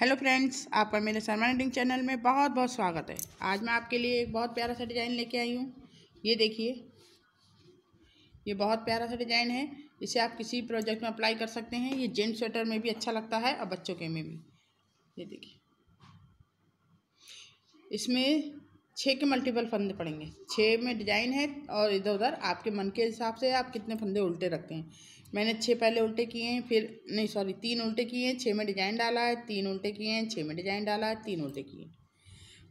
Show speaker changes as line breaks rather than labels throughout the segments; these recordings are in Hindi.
हेलो फ्रेंड्स आपका मेरे सलमान एडिंग चैनल में बहुत बहुत स्वागत है आज मैं आपके लिए एक बहुत प्यारा सा डिज़ाइन लेके आई हूँ ये देखिए ये बहुत प्यारा सा डिज़ाइन है इसे आप किसी प्रोजेक्ट में अप्लाई कर सकते हैं ये जेंट्स स्वेटर में भी अच्छा लगता है और बच्चों के में भी ये देखिए इसमें छः के मल्टीपल फंदे पड़ेंगे छः में डिज़ाइन है और इधर उधर आपके मन के हिसाब से आप कितने फंदे उल्टे रखते हैं मैंने छः पहले उल्टे किए हैं फिर नहीं सॉरी तीन उल्टे किए हैं छः में डिजाइन डाला है तीन उल्टे किए हैं छः में डिजाइन डाला है तीन उल्टे किए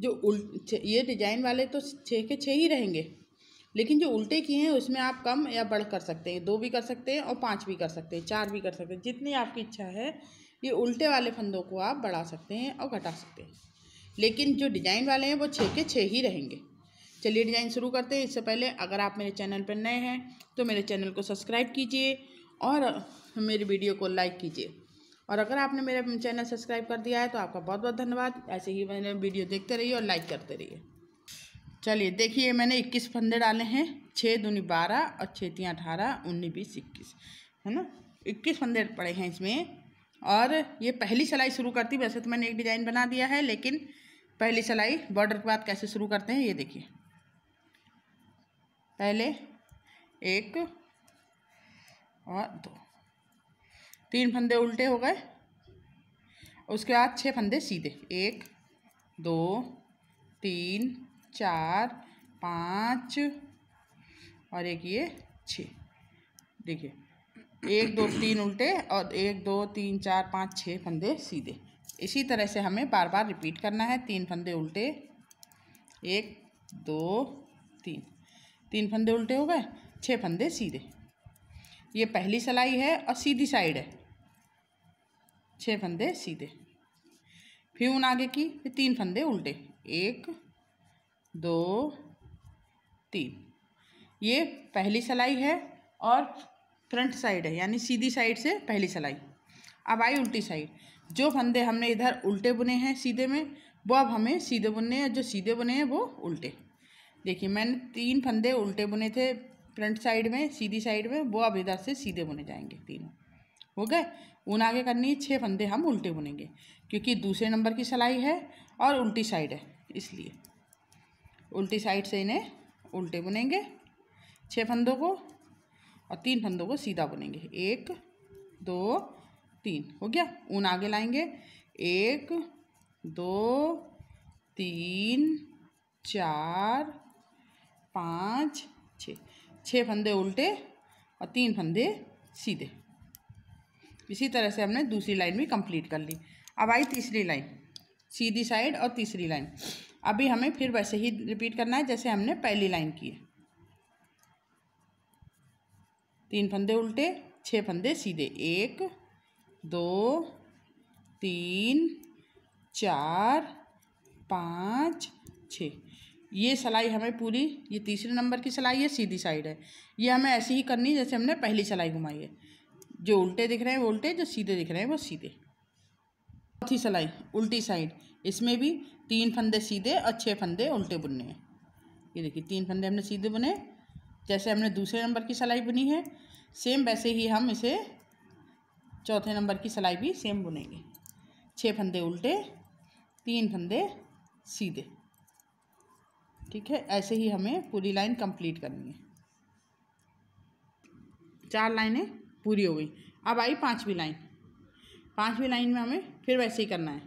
जो उल्ट ये डिजाइन वाले तो छः के छः ही रहेंगे लेकिन जो उल्टे किए हैं उसमें आप कम या बढ़ कर सकते हैं दो भी कर सकते हैं और पाँच भी कर सकते हैं चार भी कर सकते हैं जितनी आपकी इच्छा है ये उल्टे वाले फंदों को आप बढ़ा सकते हैं और घटा सकते हैं लेकिन जो डिजाइन वाले हैं वो छः के छः ही रहेंगे चलिए डिजाइन शुरू करते हैं इससे पहले अगर आप मेरे चैनल पर नए हैं तो मेरे चैनल को सब्सक्राइब कीजिए और मेरी वीडियो को लाइक कीजिए और अगर आपने मेरा चैनल सब्सक्राइब कर दिया है तो आपका बहुत बहुत धन्यवाद ऐसे ही मैंने वीडियो देखते रहिए और लाइक करते रहिए चलिए देखिए मैंने इक्कीस फंदे डाले हैं छः दूनी बारह और छः अठारह उन्नीस बीस इक्कीस है ना इक्कीस फंदे पड़े हैं इसमें और ये पहली सिलाई शुरू करती वैसे तो मैंने एक डिज़ाइन बना दिया है लेकिन पहली सिलाई बॉर्डर के बाद कैसे शुरू करते हैं ये देखिए पहले एक और दो तीन फंदे उल्टे हो गए उसके बाद छः फंदे सीधे एक दो तीन चार पाँच और एक ये छ देखिए एक दो तीन उल्टे और एक दो तीन चार पाँच छः फंदे सीधे इसी तरह से हमें बार बार रिपीट करना है तीन फंदे उल्टे एक दो तीन तीन फंदे उल्टे हो गए छः फंदे सीधे ये पहली सलाई है और सीधी साइड है छः फंदे सीधे फिर उन आगे की फिर तीन फंदे उल्टे एक दो तीन ये पहली सलाई है और फ्रंट साइड है यानी सीधी साइड से पहली सलाई अब आई उल्टी साइड जो फंदे हमने इधर उल्टे बुने हैं सीधे में वो अब हमें सीधे बुनने हैं जो सीधे बुने हैं वो उल्टे देखिए मैंने तीन फंदे उल्टे बुने थे फ्रंट साइड में सीधी साइड में वो अब इधर से सीधे बुने जाएंगे तीनों हो गए ऊन आगे करनी है छः फंदे हम उल्टे बुनेंगे क्योंकि दूसरे नंबर की सिलाई है और उल्टी साइड है इसलिए उल्टी साइड से इन्हें उल्टे बुनेंगे छः फंदों को और तीन फंदों को सीधा बुनेंगे एक दो तीन हो गया ऊन आगे लाएंगे एक दो तीन चार पाँच छः छः फंदे उल्टे और तीन फंदे सीधे इसी तरह से हमने दूसरी लाइन भी कंप्लीट कर ली अब आई तीसरी लाइन सीधी साइड और तीसरी लाइन अभी हमें फिर वैसे ही रिपीट करना है जैसे हमने पहली लाइन की है तीन फंदे उल्टे छः फंदे सीधे एक दो तीन चार पाँच छः ये सिलाई हमें पूरी ये तीसरे नंबर की सिलाई है सीधी साइड है ये हमें ऐसी ही करनी है जैसे हमने पहली सिलाई घुमाई है जो उल्टे दिख रहे हैं वो उल्टे जो सीधे दिख रहे हैं वो सीधे चौथी सिलाई उल्टी साइड इसमें भी तीन फंदे सीधे और छः फंदे उल्टे बुनने हैं ये देखिए तीन फंदे हमने सीधे बुने जैसे हमने दूसरे नंबर की सिलाई बुनी है सेम वैसे ही हम इसे चौथे नंबर की सिलाई भी सेम बुनेंगे छः फंदे उल्टे तीन फंदे सीधे ठीक है ऐसे ही हमें पूरी लाइन कंप्लीट करनी है चार लाइनें पूरी हो गई अब आई पांचवी लाइन पांचवी लाइन में हमें फिर वैसे ही करना है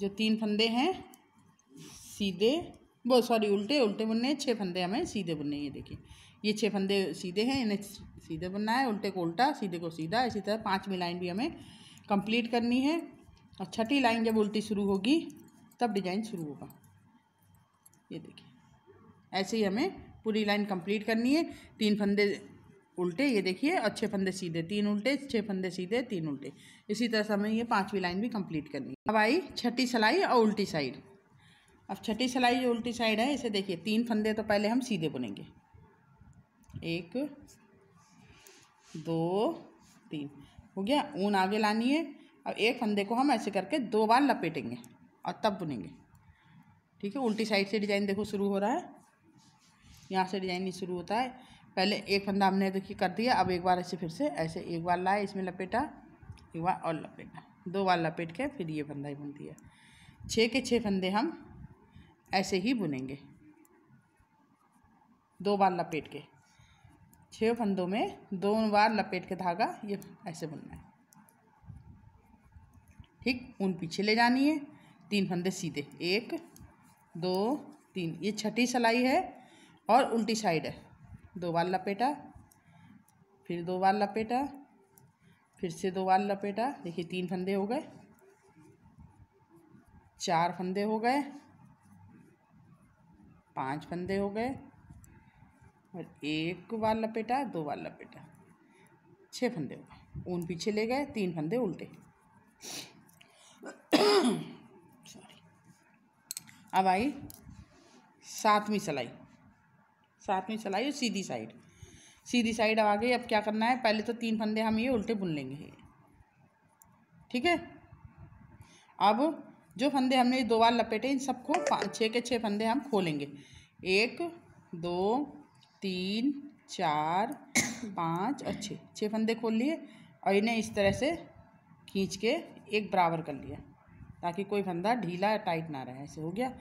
जो तीन फंदे हैं सीधे वो सॉरी उल्टे उल्टे बुनने छः फंदे हमें सीधे बुनने ये देखिए ये छः फंदे सीधे हैं इन्हें सीधे बुनना है उल्टे को उल्टा सीधे को सीधा इसी तरह पाँचवीं लाइन भी हमें कंप्लीट करनी है और अच्छा, छठी लाइन जब उल्टी शुरू होगी तब डिजाइन शुरू होगा ये देखिए ऐसे ही हमें पूरी लाइन कंप्लीट करनी है तीन फंदे उल्टे ये देखिए और छः फंदे सीधे तीन उल्टे छः फंदे सीधे तीन उल्टे इसी तरह से हमें ये पांचवी लाइन भी कंप्लीट करनी है अब आई छठी सलाई और उल्टी साइड अब छठी सलाई जो उल्टी साइड है इसे देखिए तीन फंदे तो पहले हम सीधे बुनेंगे एक दो तीन हो गया ऊन आगे लानी है अब एक फंदे को हम ऐसे करके दो बार लपेटेंगे और तब बुनेंगे ठीक है उल्टी साइड से डिजाइन देखो शुरू हो रहा है यहाँ से डिजाइन ही शुरू होता है पहले एक फंदा हमने देखिए कर दिया अब एक बार ऐसे फिर से ऐसे एक बार लाए इसमें लपेटा एक बार और लपेटा दो बार लपेट के फिर ये फंदा ही बुन दिया छः के छः फंदे हम ऐसे ही बुनेंगे दो बार लपेट के छः फंदों में दो बार लपेट के धागा ये ऐसे बुनना है ठीक ऊन पीछे ले जानी है तीन फंदे सीधे एक दो तीन ये छठी सिलाई है और उल्टी साइड है दो बार लपेटा फिर दो बार लपेटा फिर से दो बार लपेटा देखिए तीन फंदे हो गए चार फंदे हो गए पांच फंदे हो गए और एक बार लपेटा दो बार लपेटा छः फंदे हो गए ऊन पीछे ले गए तीन फंदे उल्टे सॉरी अब आई सातवीं सलाई सातवीं सलाई और सीधी साइड सीधी साइड अब आ गई अब क्या करना है पहले तो तीन फंदे हम ये उल्टे बुन लेंगे ठीक है अब जो फंदे हमने दो बार लपेटे इन सबको छः के छः फंदे हम खोलेंगे एक दो तीन चार पाँच और छः छः फंदे खोल लिए और इन्हें इस तरह से खींच के एक बराबर कर लिया ताकि कोई फंदा ढीला टाइट ना रहे ऐसे हो गया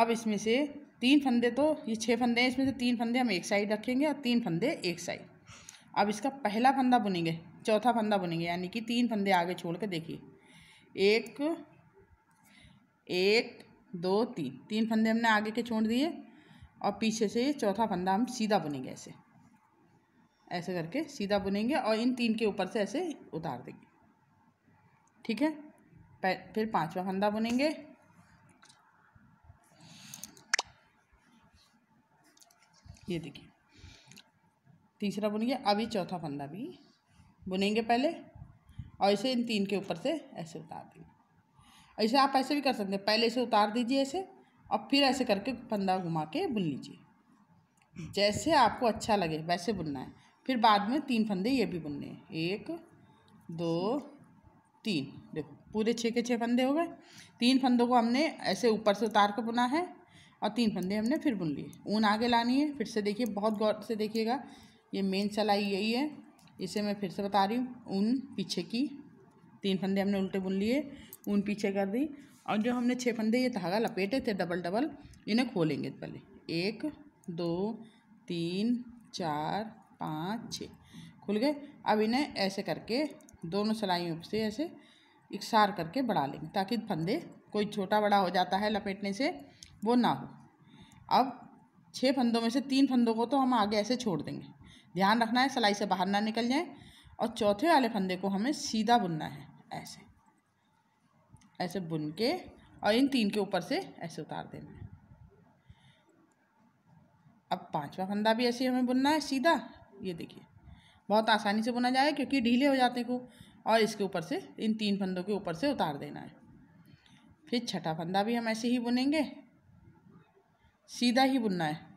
अब इसमें से तीन फंदे तो ये छः फंदे हैं इसमें से तीन फंदे हम एक साइड रखेंगे और तीन फंदे एक साइड अब इसका पहला फंदा बुनेंगे चौथा फंदा बुनेंगे यानी कि तीन फंदे आगे छोड़ के देखिए एक एक दो तीन तीन फंदे हमने आगे के छोड़ दिए और पीछे से चौथा फंदा हम सीधा बुनेंगे ऐसे ऐसे करके सीधा बुनेंगे और इन तीन के ऊपर से ऐसे उतार देंगे ठीक है फिर पांचवा फंदा बुनेंगे ये देखिए तीसरा बुनिए अभी चौथा फंदा भी बुनेंगे पहले और इसे इन तीन के ऊपर से ऐसे उतार देंगे ऐसे आप ऐसे भी कर सकते हैं पहले इसे उतार दीजिए ऐसे और फिर ऐसे करके फंदा घुमा के बुन लीजिए जैसे आपको अच्छा लगे वैसे बुनना है फिर बाद में तीन फंदे ये भी बुनने हैं एक दो तीन देखो पूरे छः के छः फंदे हो गए तीन फंदों को हमने ऐसे ऊपर से उतार कर बुना है और तीन फंदे हमने फिर बुन लिए ऊन आगे लानी है फिर से देखिए बहुत गौर से देखिएगा ये मेन सलाई यही है इसे मैं फिर से बता रही हूँ ऊन पीछे की तीन फंदे हमने उल्टे बुन लिए ऊन पीछे कर दी और जो हमने छः फंदे ये धागा लपेटे थे डबल डबल इन्हें खोलेंगे पहले एक दो तीन चार पाँच छः खुल गए अब इन्हें ऐसे करके दोनों सलाइयों से ऐसे इकसार करके बढ़ा लेंगे ताकि फंदे कोई छोटा बड़ा हो जाता है लपेटने से वो ना हो अब छः फंदों में से तीन फंदों को तो हम आगे ऐसे छोड़ देंगे ध्यान रखना है सिलाई से बाहर ना निकल जाए और चौथे वाले फंदे को हमें सीधा बुनना है ऐसे ऐसे बुन के और इन तीन के ऊपर से ऐसे उतार देना है अब पांचवा फंदा भी ऐसे हमें बुनना है सीधा ये देखिए बहुत आसानी से बुना जाएगा क्योंकि ढीले हो जाते हैं को और इसके ऊपर से इन तीन फंदों के ऊपर से उतार देना है फिर छठा फंदा भी हम ऐसे ही बुनेंगे सीधा ही बुनना है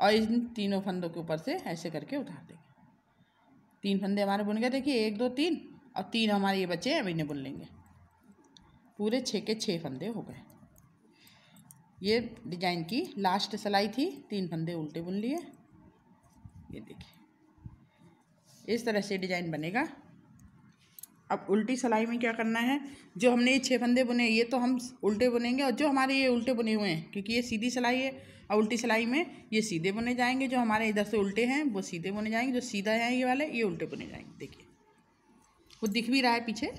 और इन तीनों फंदों के ऊपर से ऐसे करके उतार देंगे तीन फंदे हमारे बुन गए देखिए एक दो तीन और तीन हमारे ये बच्चे अभी इन्हें बुन लेंगे पूरे छः के छः फंदे हो गए ये डिजाइन की लास्ट सिलाई थी तीन फंदे उल्टे बुन लिए ये देखिए इस तरह से डिजाइन बनेगा अब उल्टी सिलाई में क्या करना है जो हमने ये छः फंदे बुने ये तो हम उल्टे बुनेंगे और जो हमारे ये उल्टे बुने हुए हैं क्योंकि ये सीधी सिलाई है और उल्टी सिलाई में ये सीधे बुने जाएंगे जो हमारे इधर से उल्टे हैं वो सीधे बुने जाएंगे जो सीधा है ये वाले ये उल्टे बुने जाएंगे देखिए वो दिख भी रहा है पीछे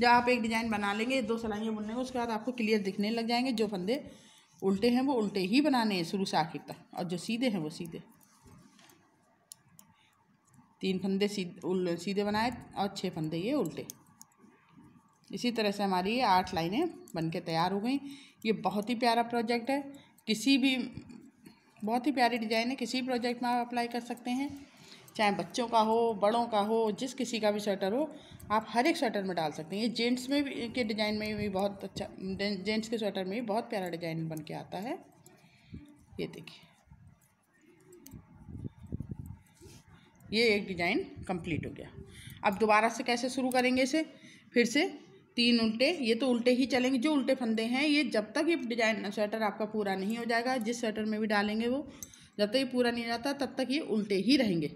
जब आप एक डिज़ाइन बना लेंगे दो सिलाइयाँ बुनने उसके बाद आपको क्लियर दिखने लग जाएंगे जो फंदे उल्टे हैं वो उल्टे ही बनाने हैं शुरू से आखिर तक और जो सीधे हैं वो सीधे तीन फंदे सीधे सीधे बनाए और छः फंदे ये उल्टे इसी तरह से हमारी ये आठ लाइनें बन के तैयार हो गई ये बहुत ही प्यारा प्रोजेक्ट है किसी भी बहुत ही प्यारी डिज़ाइन है किसी प्रोजेक्ट में आप अप्लाई कर सकते हैं चाहे बच्चों का हो बड़ों का हो जिस किसी का भी स्वेटर हो आप हर एक स्वेटर में डाल सकते हैं ये जेंट्स में भी के डिज़ाइन में भी बहुत अच्छा जेंट्स के स्वेटर में भी बहुत प्यारा डिज़ाइन बन के आता है ये देखिए ये एक डिजाइन कंप्लीट हो गया अब दोबारा से कैसे शुरू करेंगे इसे फिर से तीन उल्टे ये तो उल्टे ही चलेंगे जो उल्टे फंदे हैं ये जब तक ये डिजाइन स्वेटर आपका पूरा नहीं हो जाएगा जिस स्वेटर में भी डालेंगे वो जब तक ये पूरा नहीं जाता तब तक ये उल्टे ही रहेंगे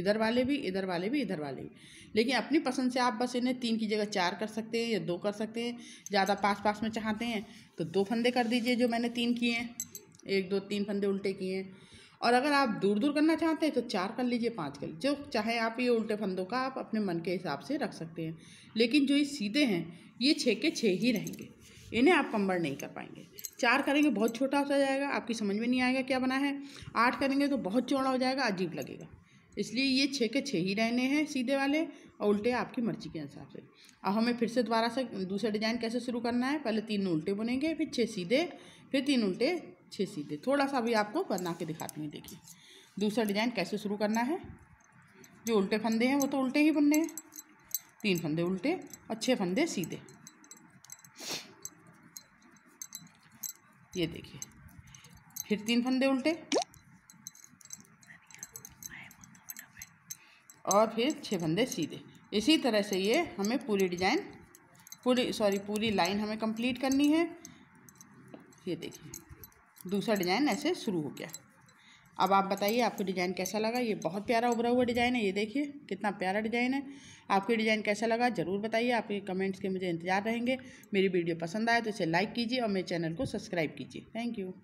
इधर वाले भी इधर वाले भी इधर वाले भी लेकिन अपनी पसंद से आप बस इन्हें तीन की जगह चार कर सकते हैं या दो कर सकते हैं ज़्यादा पास पास में चाहते हैं तो दो फंदे कर दीजिए जो मैंने तीन किए हैं एक दो तीन फंदे उल्टे किए हैं और अगर आप दूर दूर करना चाहते हैं तो चार कर लीजिए पाँच कर लीजिए जो चाहे आप ये उल्टे फंदों का आप अपने मन के हिसाब से रख सकते हैं लेकिन जो ये सीधे हैं ये छः के छः ही रहेंगे इन्हें आप कम्बर नहीं कर पाएंगे चार करेंगे बहुत छोटा हो जाएगा आपकी समझ में नहीं आएगा क्या बना है आठ करेंगे तो बहुत चौड़ा हो जाएगा अजीब लगेगा इसलिए ये छः के छः ही रहने हैं सीधे वाले और उल्टे आपकी मर्जी के हिसाब से अब हमें फिर से दोबारा से दूसरा डिजाइन कैसे शुरू करना है पहले तीन उल्टे बुनेंगे फिर छः सीधे फिर तीन उल्टे छः सीधे थोड़ा सा भी आपको बना के दिखाती हूँ देखिए दूसरा डिजाइन कैसे शुरू करना है जो उल्टे फंदे हैं वो तो उल्टे ही बनने हैं तीन फंदे उल्टे और छः फंदे सीधे ये देखिए फिर तीन फंदे उल्टे और फिर छः फंदे सीधे इसी तरह से ये हमें पूरी डिजाइन पूरी सॉरी पूरी लाइन हमें कंप्लीट करनी है ये देखिए दूसरा डिज़ाइन ऐसे शुरू हो गया अब आप बताइए आपको डिज़ाइन कैसा लगा ये बहुत प्यारा उभरा हुआ डिज़ाइन है ये देखिए कितना प्यारा डिज़ाइन है आपके डिज़ाइन कैसा लगा ज़रूर बताइए आपके कमेंट्स के मुझे इंतजार रहेंगे मेरी वीडियो पसंद आए तो इसे लाइक कीजिए और मेरे चैनल को सब्सक्राइब कीजिए थैंक यू